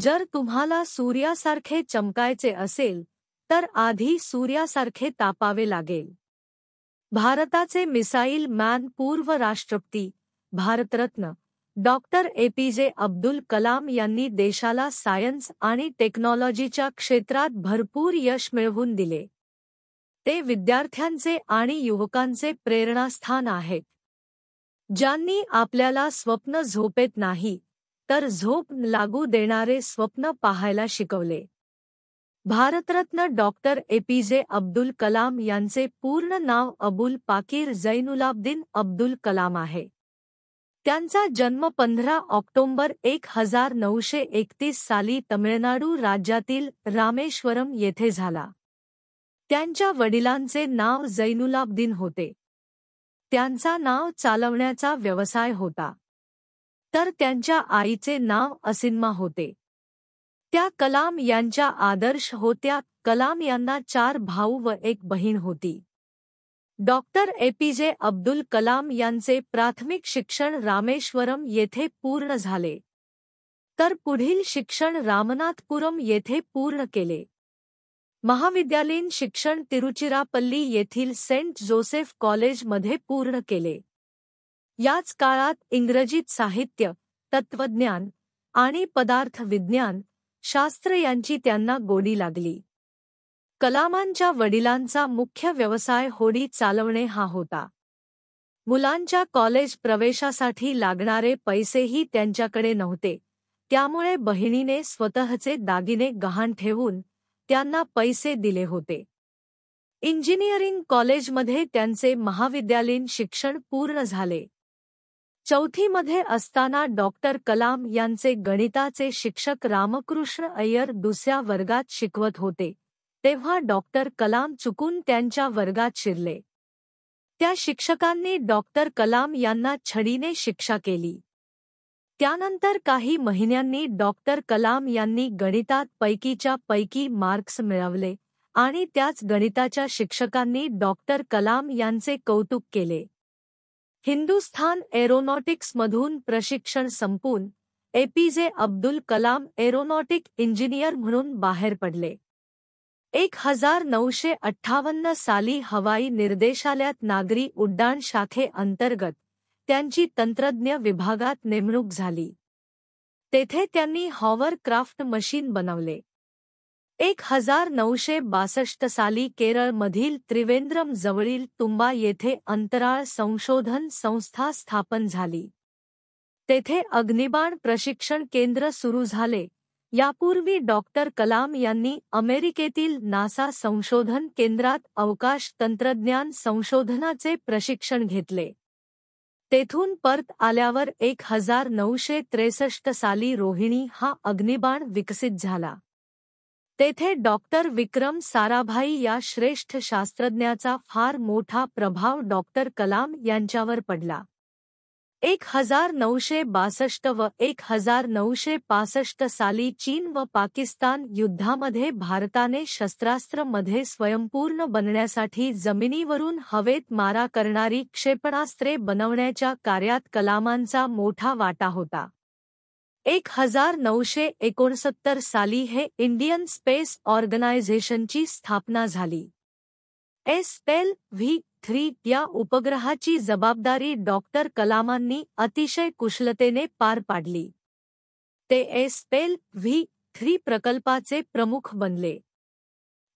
जर तुम्हाला सूर्यासारखे चमकायचे असेल तर आधी सूर्यासारखे तापावे लागेल भारताचे मिसाईल मॅन पूर्व राष्ट्रपती भारतरत्न डॉक्टर ए पी जे अब्दुल कलाम यांनी देशाला सायन्स आणि टेक्नॉलॉजीच्या क्षेत्रात भरपूर यश मिळवून दिले ते विद्यार्थ्यांचे आणि युवकांचे प्रेरणास्थान आहेत ज्यांनी आपल्याला स्वप्न झोपेत नाही तर झोप लागू देणारे स्वप्न पाहायला शिकवले भारतरत्न डॉक्टर एपीजे अब्दुल कलाम यांचे पूर्ण नाव अबुल पाकीर जैनुलाब्दीन अब्दुल कलाम आहे त्यांचा जन्म पंधरा ऑक्टोंबर एक हजार नऊशे एकतीस साली तमिळनाडू राज्यातील रामेश्वरम येथे झाला त्यांच्या वडिलांचे नाव जैनुलाब्दीन होते त्यांचा नाव चालवण्याचा व्यवसाय होता तर त्यांच्या आईचे नाव असिन्मा होते त्या कलाम यांच्या आदर्श होत्या कलाम यांना चार भाऊ व एक बहीण होती डॉक्टर एपीजे अब्दुल कलाम यांचे प्राथमिक शिक्षण रामेश्वरम येथे पूर्ण झाले तर पुढील शिक्षण रामनाथपुरम येथे पूर्ण केले महाविद्यालयीन शिक्षण तिरुचिरापल्ली येथील सेंट जोसेफ कॉलेजमध्ये पूर्ण केले याच काळात इंग्रजीत साहित्य तत्वज्ञान आणि पदार्थ विज्ञान शास्त्र यांची त्यांना गोडी लागली कलामांच्या वडिलांचा मुख्य व्यवसाय होडी चालवणे हा होता मुलांच्या कॉलेज प्रवेशासाठी लागणारे पैसेही त्यांच्याकडे नव्हते त्यामुळे बहिणीने स्वतःचे दागिने गहाण ठेवून त्यांना पैसे दिले होते इंजिनिअरिंग कॉलेजमध्ये त्यांचे महाविद्यालयीन शिक्षण पूर्ण झाले चौथीमध्ये असताना डॉक्टर कलाम यांचे गणिताचे शिक्षक रामकृष्ण अय्यर दुसऱ्या वर्गात शिकवत होते तेव्हा डॉक्टर कलाम चुकून त्यांच्या वर्गात शिरले त्या शिक्षकांनी डॉक्टर कलाम यांना छडीने शिक्षा केली त्यानंतर काही महिन्यांनी डॉक्टर कलाम यांनी गणितात पैकीच्या पैकी मार्क्स मिळवले आणि त्याच गणिताच्या शिक्षकांनी डॉक्टर कलाम यांचे कौतुक केले हिंदुस्थान एरोनॉटिक्समधून प्रशिक्षण संपून APJ Abdul Kalam aeronautic engineer म्हणून बाहेर पडले एक हजार नऊशे अठ्ठावन्न साली हवाई निर्देशालयात नागरी उड्डाण शाखे अंतर्गत त्यांची तंत्रज्ञ विभागात नेमणूक झाली तेथे त्यांनी हॉवरक्राफ्ट मशीन बनवले एक हजार नऊशे बासष्ट साली केरळमधील त्रिवेंद्रम जवळील तुंबा येथे अंतराळ संशोधन संस्था स्थापन झाली तेथे अग्निबाण प्रशिक्षण केंद्र सुरू झाले यापूर्वी डॉक्टर कलाम यांनी अमेरिकेतील नासा संशोधन केंद्रात अवकाश तंत्रज्ञान संशोधनाचे प्रशिक्षण घेतले तेथून परत आल्यावर एक हजार नऊशे त्रेसष्ट साली रोहिणी हा अग्निबाण विकसित झाला तेथे डॉक्टर विक्रम साराभाई या श्रेष्ठ शास्त्रज्ञाचा फार मोठा प्रभाव डॉक्टर कलाम यांच्यावर पडला एक हजार नऊशे बासष्ट व एक हजार नऊशे पासष्ट साली चीन व पाकिस्तान युद्धामध्ये भारताने शस्त्रास्त्रमध्ये स्वयंपूर्ण बनण्यासाठी जमिनीवरून हवेत मारा करणारी क्षेपणास्त्रे बनवण्याच्या कार्यात कलामांचा मोठा वाटा होता एक हजार नऊशे एकोणसत्तर साली हे इंडियन स्पेस ऑर्गनायझेशनची स्थापना झाली एस एल व्ही थ्री या उपग्रहाची जबाबदारी डॉक्टर कलामांनी अतिशय कुशलतेने पार पाडली ते एस एल व्ही थ्री प्रकल्पाचे प्रमुख बनले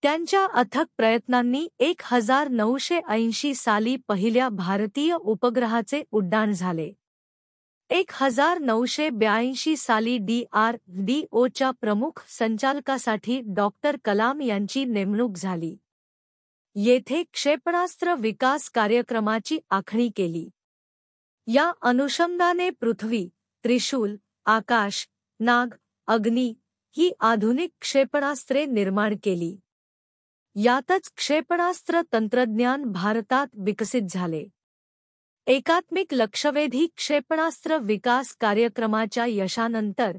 त्यांच्या अथक प्रयत्नांनी एक हजार नऊशे ऐंशी साली पहिल्या भारतीय उपग्रहाचे उड्डाण झाले एक हजार नऊशे ब्याऐंशी साली डी आर डी ओच्या प्रमुख संचालकासाठी डॉक्टर कलाम यांची नेमणूक झाली येथे क्षेपणास्त्र विकास कार्यक्रमाची आखणी केली या अनुषंगाने पृथ्वी त्रिशूल आकाश नाग अग्नी ही आधुनिक क्षेपणास्त्रे निर्माण केली यातच क्षेपणास्त्र तंत्रज्ञान भारतात विकसित झाले एकात्मिक लक्षवेधी क्षेपणास्त्र विकास कार्यक्रमाच्या यशानंतर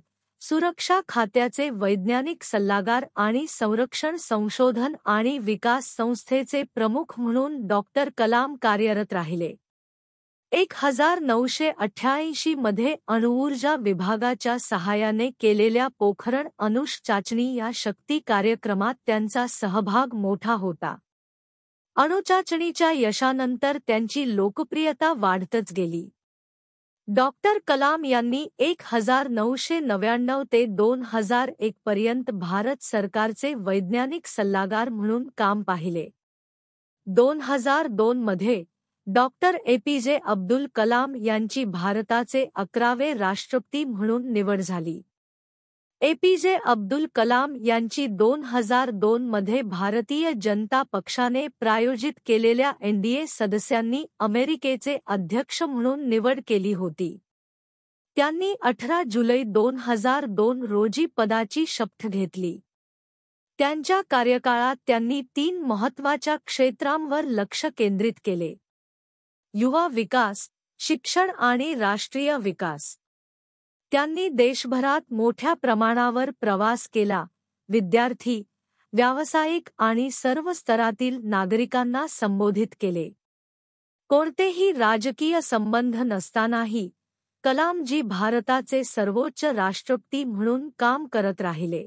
सुरक्षा खात्याचे वैज्ञानिक सल्लागार आणि संरक्षण संशोधन आणि विकास संस्थेचे प्रमुख म्हणून डॉक्टर कलाम कार्यरत राहिले एक हजार नऊशे अठ्ठ्याऐंशी मध्ये अणुऊर्जा विभागाच्या सहाय्याने केलेल्या पोखरण अनुष चाचणी या शक्ती कार्यक्रमात त्यांचा सहभाग मोठा होता अणुचाचणीच्या यशानंतर त्यांची लोकप्रियता वाढतच गेली डॉक्टर कलाम यांनी एक हजार नऊशे नव्याण्णव ते दोन हजार एक पर्यंत भारत सरकारचे वैज्ञानिक सल्लागार म्हणून काम पाहिले दोन हजार दोन मध्ये डॉक्टर एपीजे अब्दुल कलाम यांची भारताचे अकरावे राष्ट्रपती म्हणून निवड झाली एपीजे अब्दुल कलाम यांची दोन हजार दोन मध्ये भारतीय जनता पक्षाने प्रायोजित केलेल्या एनडीए सदस्यांनी अमेरिकेचे अध्यक्ष म्हणून निवड केली होती त्यांनी अठरा जुलै दोन हजार दोन रोजी पदाची शपथ घेतली त्यांच्या कार्यकाळात त्यांनी तीन महत्त्वाच्या क्षेत्रांवर लक्ष केंद्रित केले युवा विकास शिक्षण आणि राष्ट्रीय विकास त्यांनी देशभरात मोठ्या प्रमाणावर प्रवास केला विद्यार्थी व्यावसायिक आणि सर्व स्तरातील नागरिकांना संबोधित केले कोणतेही राजकीय संबंध नसतानाही कलामजी भारताचे सर्वोच्च राष्ट्रपती म्हणून काम करत राहिले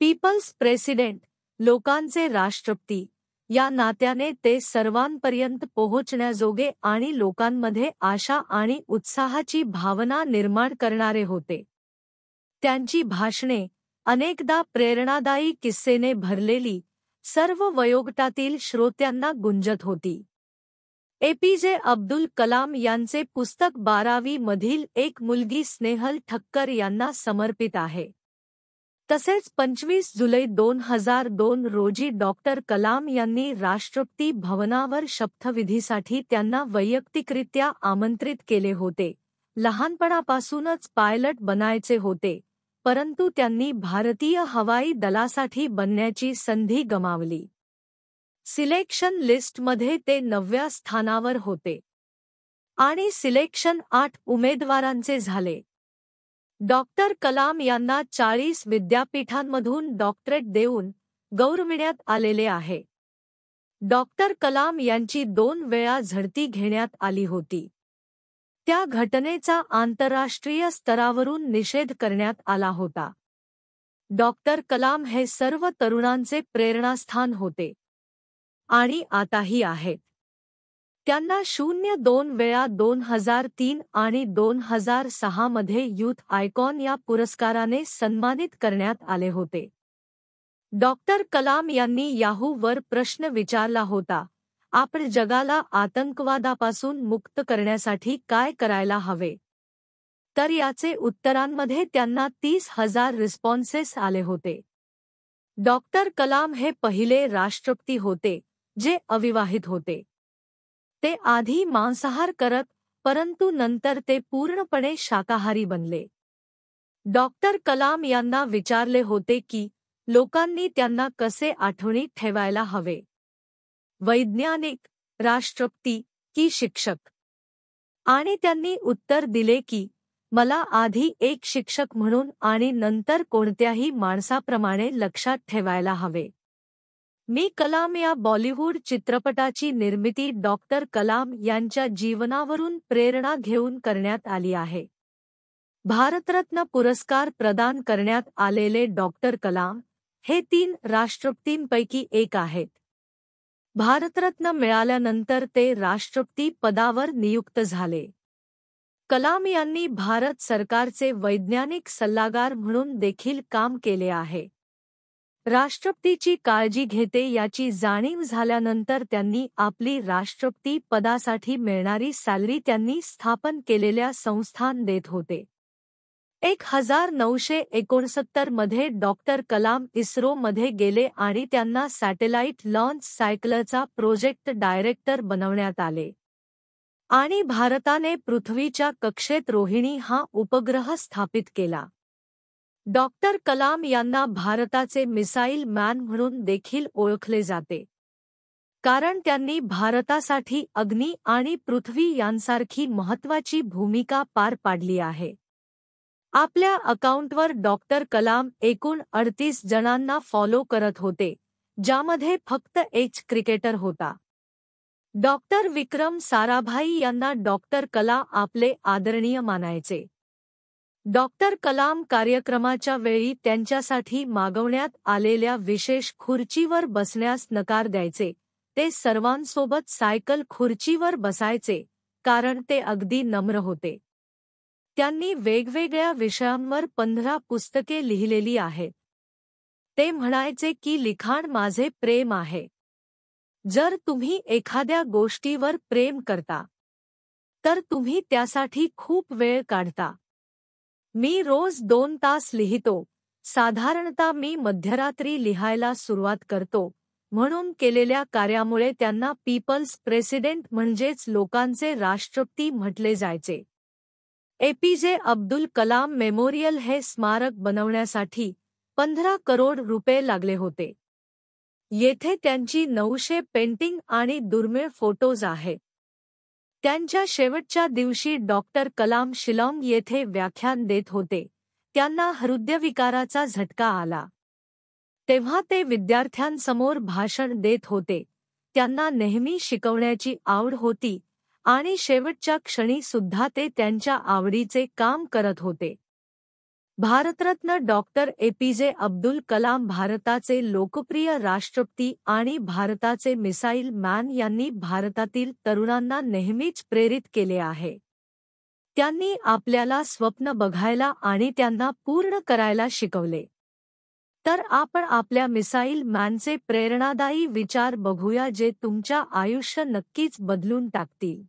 पीपल्स प्रेसिडेंट लोकांचे राष्ट्रपती या नात्याने ते सर्वांपर्यंत पोहोचण्याजोगे आणि लोकांमध्ये आशा आणि उत्साहाची भावना निर्माण करणारे होते त्यांची भाषणे अनेकदा प्रेरणादायी किस्सेने भरलेली सर्व वयोगटातील श्रोत्यांना गुंजत होती एपीजे अब्दुल कलाम यांचे पुस्तक बारावी मधील एक मुलगी स्नेहल ठक्कर यांना समर्पित आहे तसेच पंचवीस जुलै दोन हजार दोन रोजी डॉक्टर कलाम यांनी राष्ट्रपती भवनावर शपथविधीसाठी त्यांना वैयक्तिकरित्या आमंत्रित केले होते लहानपणापासूनच पायलट बनायचे होते परंतु त्यांनी भारतीय हवाई दलासाठी बनण्याची संधी गमावली सिलेक्शन लिस्टमध्ये ते नवव्या स्थानावर होते आणि सिलेक्शन आठ उमेदवारांचे झाले डॉक्टर कलाम यांना चाळीस विद्यापीठांमधून डॉक्टरेट देऊन गौरविण्यात आलेले आहे डॉक्टर कलाम यांची दोन वेळा झडती घेण्यात आली होती त्या घटनेचा आंतरराष्ट्रीय स्तरावरून निषेध करण्यात आला होता डॉक्टर कलाम हे सर्व तरुणांचे प्रेरणास्थान होते आणि आताही आहेत त्यांना शून्य दोन वेळा दोन हजार तीन आणि दोन हजार सहा मध्ये यूथ आयकॉन या पुरस्काराने सन्मानित करण्यात आले होते डॉक्टर कलाम यांनी याहूवर प्रश्न विचारला होता आपण जगाला आतंकवादापासून मुक्त करण्यासाठी काय करायला हवे तर याचे उत्तरांमध्ये त्यांना तीस हजार रिस्पॉन्सेस आले होते डॉक्टर कलाम हे पहिले राष्ट्रपती होते जे अविवाहित होते ते आधी मांसाहार करत परंतु नंतर ते पूर्णपणे शाकाहारी बनले डॉक्टर कलाम यांना विचारले होते की लोकांनी त्यांना कसे आठवणी ठेवायला हवे वैज्ञानिक राष्ट्रपती की शिक्षक आणि त्यांनी उत्तर दिले की मला आधी एक शिक्षक म्हणून आणि नंतर कोणत्याही माणसाप्रमाणे लक्षात ठेवायला हवे मी कलाम या बॉलिवूड चित्रपटाची निर्मिती डॉक्टर कलाम यांच्या जीवनावरून प्रेरणा घेऊन करण्यात आली आहे भारतरत्न पुरस्कार प्रदान करण्यात आलेले डॉक्टर कलाम हे तीन राष्ट्रपतींपैकी एक आहेत भारतरत्न मिळाल्यानंतर ते राष्ट्रपती पदावर नियुक्त झाले कलाम यांनी भारत सरकारचे वैज्ञानिक सल्लागार म्हणून देखील काम केले आहे राष्ट्रपतीची काळजी घेते याची जाणीव झाल्यानंतर त्यांनी आपली राष्ट्रपती पदासाठी मिळणारी सॅलरी त्यांनी स्थापन केलेल्या संस्थान देत होते एक हजार नऊशे एकोणसत्तर मध्ये डॉक्टर कलाम मध्ये गेले आणि त्यांना सॅटेलाइट लॉन्च सायकलचा प्रोजेक्ट डायरेक्टर बनवण्यात आले आणि भारताने पृथ्वीच्या कक्षेत रोहिणी हा उपग्रह स्थापित केला डॉक्टर कलाम यांना भारताचे मिसाईल मॅन म्हणून देखील ओळखले जाते कारण त्यांनी भारतासाठी अग्नी आणि पृथ्वी यांसारखी महत्वाची भूमिका पार पाडली आहे आपल्या अकाउंटवर डॉक्टर कलाम एकूण अडतीस जणांना फॉलो करत होते ज्यामध्ये फक्त एच क्रिकेटर होता डॉक्टर विक्रम साराभाई यांना डॉक्टर कला आपले आदरणीय मानायचे डॉक्टर कलाम कार्यक्रमाच्या वेळी त्यांच्यासाठी मागवण्यात आलेल्या विशेष खुर्चीवर बसण्यास नकार द्यायचे ते सर्वांसोबत सायकल खुर्चीवर बसायचे कारण ते अगदी नम्र होते त्यांनी वेगवेगळ्या विषयांवर पंधरा पुस्तके लिहिलेली आहेत ते म्हणायचे की लिखाण माझे प्रेम आहे जर तुम्ही एखाद्या गोष्टीवर प्रेम करता तर तुम्ही त्यासाठी खूप वेळ काढता मी रोज दोन तास लिहितो साधारणतः मी मध्यरात्री लिहायला सुरुवात करतो म्हणून केलेल्या कार्यामुळे त्यांना पीपल्स प्रेसिडेंट म्हणजेच लोकांचे राष्ट्रपती म्हटले जायचे एपीजे अब्दुल कलाम मेमोरियल हे स्मारक बनवण्यासाठी पंधरा करोड रुपये लागले होते येथे त्यांची नऊशे पेंटिंग आणि दुर्मिळ फोटोज आहेत त्यांच्या शेवटच्या दिवशी डॉक्टर कलाम शिलाँग येथे व्याख्यान देत होते त्यांना हृदयविकाराचा झटका आला तेव्हा ते विद्यार्थ्यांसमोर भाषण देत होते त्यांना नेहमी शिकवण्याची आवड होती आणि शेवटच्या क्षणी सुद्धा ते त्यांच्या आवडीचे काम करत होते भारतरत्न डॉक्टर जे अब्दुल कलाम भारताचे लोकप्रिय राष्ट्रपती आणि भारताचे मिसाईल मॅन यांनी भारतातील तरुणांना नेहमीच प्रेरित केले आहे त्यांनी आपल्याला स्वप्न बघायला आणि त्यांना पूर्ण करायला शिकवले तर आपण आपल्या मिसाईल मॅनचे प्रेरणादायी विचार बघूया जे तुमच्या आयुष्य नक्कीच बदलून टाकतील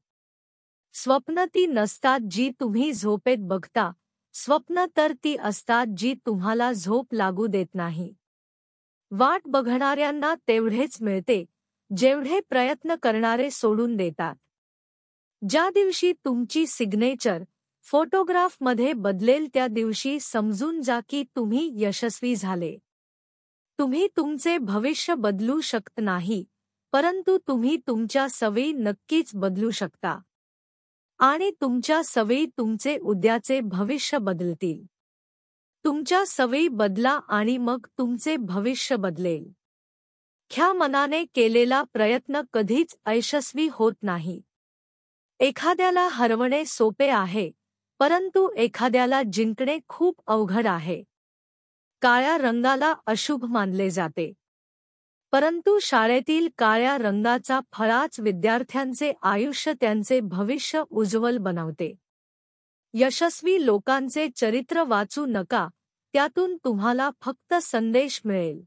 स्वप्न ती नसतात जी तुम्ही झोपेत बघता स्वप्न तर ती असतात जी तुम्हाला झोप लागू देत नाही वाट बघणाऱ्यांना तेवढेच मिळते जेवढे प्रयत्न करणारे सोडून देतात ज्या दिवशी तुमची सिग्नेचर फोटोग्राफमध्ये बदलेल त्या दिवशी समजून जा की तुम्ही यशस्वी झाले तुम्ही तुमचे भविष्य बदलू शकत नाही परंतु तुम्ही तुमच्या सवयी नक्कीच बदलू शकता आणि तुमच्या सवयी तुमचे उद्याचे भविष्य बदलतील तुमच्या सवयी बदला आणि मग तुमचे भविष्य बदलेल ख्या मनाने केलेला प्रयत्न कधीच यशस्वी होत नाही एखाद्याला हरवणे सोपे आहे परंतु एखाद्याला जिंकणे खूप अवघड आहे काळ्या रंगाला अशुभ मानले जाते परंतु शाळेतील काळ्या रंगाचा फळाच विद्यार्थ्यांचे आयुष्य त्यांचे भविष्य उज्ज्वल बनवते यशस्वी लोकांचे चरित्र वाचू नका त्यातून तुम्हाला फक्त संदेश मिळेल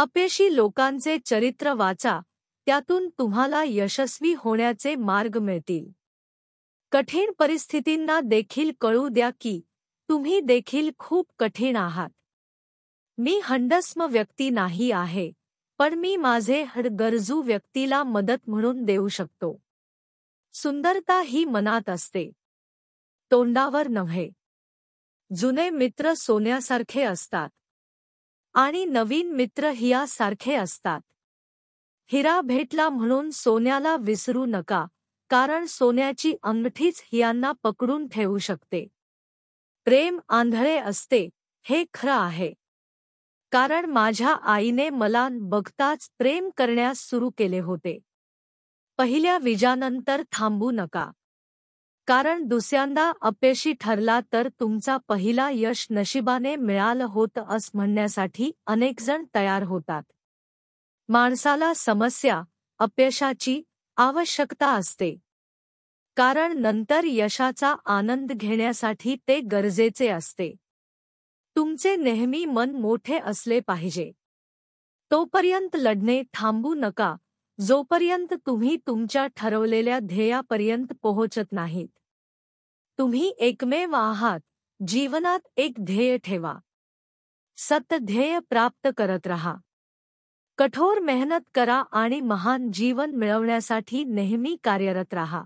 अपेशी लोकांचे चरित्र वाचा त्यातून तुम्हाला यशस्वी होण्याचे मार्ग मिळतील कठीण परिस्थितींना देखील कळू द्या की तुम्ही देखील खूप कठीण आहात मी हंडस्म व्यक्ती नाही आहे पण मी माझे हडगरजू व्यक्तीला मदत म्हणून देऊ शकतो सुंदरता ही मनात असते तोंडावर नव्हे जुने मित्र सोन्यासारखे असतात आणि नवीन मित्र हियासारखे असतात हिरा भेटला म्हणून सोन्याला विसरू नका कारण सोन्याची अंगठीच हियांना पकडून ठेवू शकते प्रेम आंधळे असते हे खरं आहे कारण माझ्या आईने मला बघताच प्रेम करण्यास सुरू केले होते पहिल्या विजानंतर थांबू नका कारण दुसऱ्यांदा अपयशी ठरला तर तुमचा पहिला यश नशिबाने मिळालं होत अस म्हणण्यासाठी अनेकजण तयार होतात माणसाला समस्या अपयशाची आवश्यकता असते कारण नंतर यशाचा आनंद घेण्यासाठी ते गरजेचे असते तुमचे नेहमी मन मोठे असले पाहिजे तोपर्यंत लढणे थांबू नका जोपर्यंत तुम्ही तुमच्या ठरवलेल्या ध्येयापर्यंत पोहोचत नाहीत तुम्ही एकमेव आहात जीवनात एक ध्येय ठेवा सत ध्येय प्राप्त करत रहा कठोर मेहनत करा आणि महान जीवन मिळवण्यासाठी नेहमी कार्यरत रहा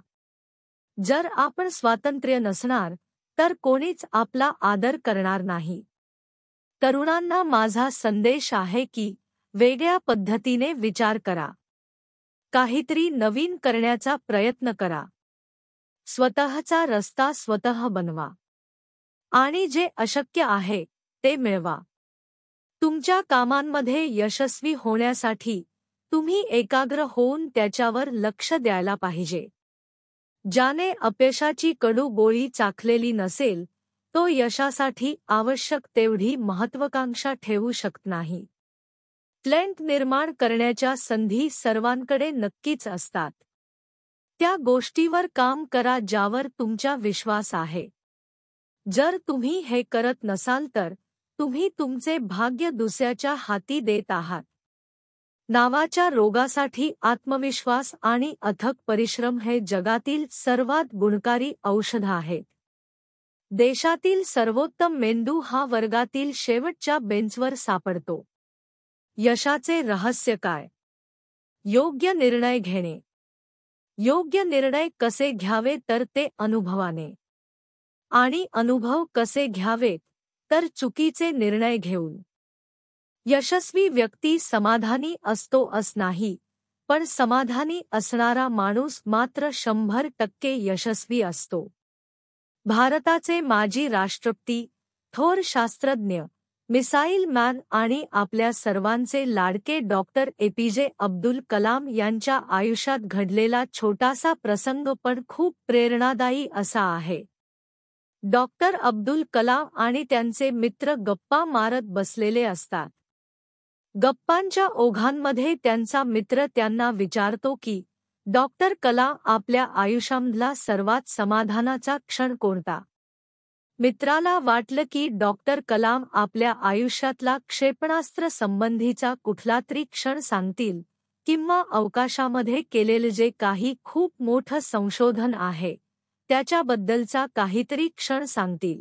जर आपण स्वातंत्र्य नसणार तर कोणीच आपला आदर करणार नाही तरुणांना माझा संदेश आहे की वेगळ्या पद्धतीने विचार करा काहीतरी नवीन करण्याचा प्रयत्न करा स्वतःचा रस्ता स्वतः बनवा आणि जे अशक्य आहे ते मिळवा तुमच्या कामांमध्ये यशस्वी होण्यासाठी तुम्ही एकाग्र होऊन त्याच्यावर लक्ष द्यायला पाहिजे ज्याने अपयशाची कडू गोळी चाखलेली नसेल तो यशासाठी आवश्यक तेवढी महत्वाकांक्षा ठेवू शकत नाही प्लेंट निर्माण करण्याच्या संधी सर्वांकडे नक्कीच असतात त्या गोष्टीवर काम करा ज्यावर तुमचा विश्वास आहे जर तुम्ही हे करत नसाल तर तुम्ही तुमचे भाग्य दुसऱ्याच्या हाती देत आहात नावाच्या रोगासाठी आत्मविश्वास आणि अथक परिश्रम हे जगातील सर्वात गुणकारी औषध आहेत देशातील सर्वोत्तम मेंदू हा वर्गातील शेवटच्या बेंचवर सापडतो यशाचे रहस्य काय योग्य निर्णय घेणे योग्य निर्णय कसे घ्यावे तर ते अनुभवाने आणि अनुभव कसे घ्यावेत तर चुकीचे निर्णय घेऊन यशस्वी व्यक्ती समाधानी असतो अस नाही पण समाधानी असणारा माणूस मात्र शंभर टक्के यशस्वी असतो भारताचे माजी राष्ट्रपती थोर शास्त्रज्ञ मिसाईल मॅन आणि आपल्या सर्वांचे लाडके डॉक्टर एपीजे अब्दुल कलाम यांच्या आयुष्यात घडलेला छोटासा प्रसंग पण खूप प्रेरणादायी असा आहे डॉक्टर अब्दुल कलाम आणि त्यांचे मित्र गप्पा मारत बसलेले असतात गप्पांच्या ओघांमध्ये त्यांचा मित्र त्यांना विचारतो की डॉक्टर कला आपल्या आयुष्यामधला सर्वात समाधानाचा क्षण कोणता मित्राला वाटलं की डॉक्टर कलाम आपल्या आयुष्यातला क्षेपणास्त्र संबंधीचा कुठला तरी क्षण सांगतील किंवा अवकाशामध्ये केलेले जे काही खूप मोठं संशोधन आहे त्याच्याबद्दलचा काहीतरी क्षण सांगतील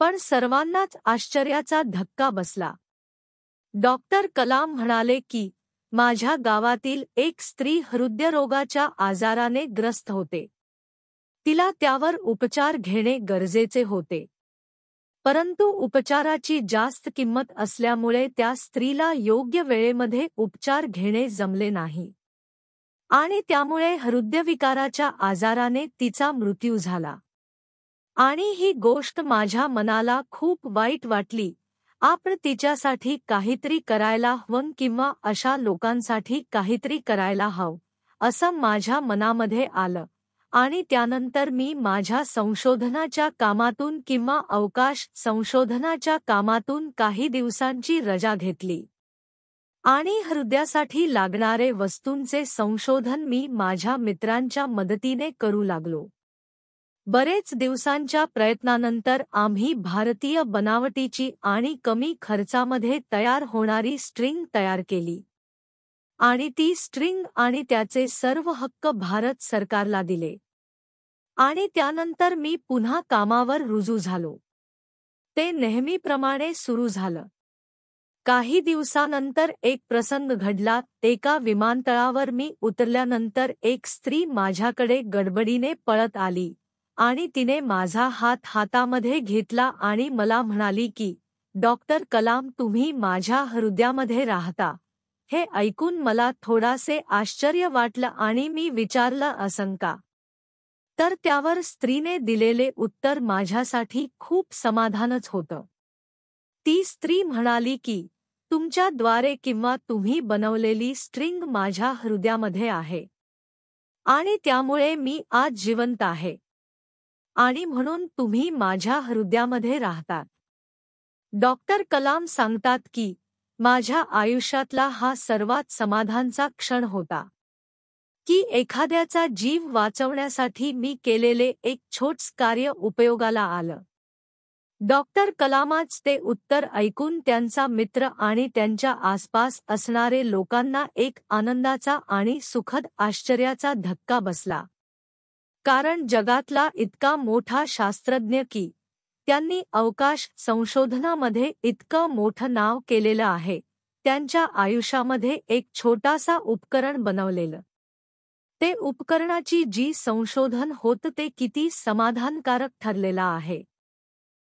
पण सर्वांनाच आश्चर्याचा धक्का बसला डॉक्टर कलाम म्हणाले की माझ्या गावातील एक स्त्री हृदयरोगाच्या आजाराने ग्रस्त होते तिला त्यावर उपचार घेणे गरजेचे होते परंतु उपचाराची जास्त किंमत असल्यामुळे त्या स्त्रीला योग्य वेळेमध्ये उपचार घेणे जमले नाही आणि त्यामुळे हृदयविकाराच्या आजाराने तिचा मृत्यू झाला आणि ही गोष्ट माझ्या मनाला खूप वाईट वाटली आपण तिच्यासाठी काहीतरी करायला हवं किंवा अशा लोकांसाठी काहीतरी करायला हवं असं माझ्या मनामध्ये आलं आणि त्यानंतर मी माझ्या संशोधनाच्या कामातून किंवा अवकाश संशोधनाच्या कामातून काही दिवसांची रजा घेतली आणि हृदयासाठी लागणारे वस्तूंचे संशोधन मी माझ्या मित्रांच्या मदतीने करू लागलो बरेच दिवसांच्या प्रयत्नानंतर आम्ही भारतीय बनावटीची आणि कमी खर्चामध्ये तयार होणारी स्ट्रिंग तयार केली आणि ती स्ट्रिंग आणि त्याचे सर्व हक्क भारत सरकारला दिले आणि त्यानंतर मी पुन्हा कामावर रुजू झालो ते नेहमीप्रमाणे सुरू झालं काही दिवसानंतर एक प्रसंग घडला एका विमानतळावर मी उतरल्यानंतर एक स्त्री माझ्याकडे गडबडीने पळत आली आणि तिने माझा हात हातामध्ये घेतला आणि मला म्हणाली की डॉक्टर कलाम तुम्ही माझ्या हृदयामध्ये राहता हे ऐकून मला थोडासे आश्चर्य वाटलं आणि मी विचारलं असंका तर त्यावर स्त्रीने दिलेले उत्तर माझ्यासाठी खूप समाधानच होतं ती स्त्री म्हणाली की तुमच्याद्वारे किंवा तुम्ही बनवलेली स्ट्रिंग माझ्या हृदयामध्ये आहे आणि त्यामुळे मी आज जिवंत आहे आणि म्हणून तुम्ही माझ्या हृदयामध्ये राहतात डॉक्टर कलाम सांगतात की माझ्या आयुष्यातला हा सर्वात समाधानचा क्षण होता की एखाद्याचा जीव वाचवण्यासाठी मी केलेले एक छोटस कार्य उपयोगाला आलं डॉक्टर कलामाच ते उत्तर ऐकून त्यांचा मित्र आणि त्यांच्या आसपास असणारे लोकांना एक आनंदाचा आणि सुखद आश्चर्याचा धक्का बसला कारण जगातला इतका मोठा शास्त्रज्ञ की त्यांनी अवकाश संशोधनामध्ये इतकं मोठं नाव केलेलं आहे त्यांच्या आयुष्यामध्ये एक छोटासा उपकरण बनवलेलं ते उपकरणाची जी संशोधन होत ते किती समाधानकारक ठरलेलं आहे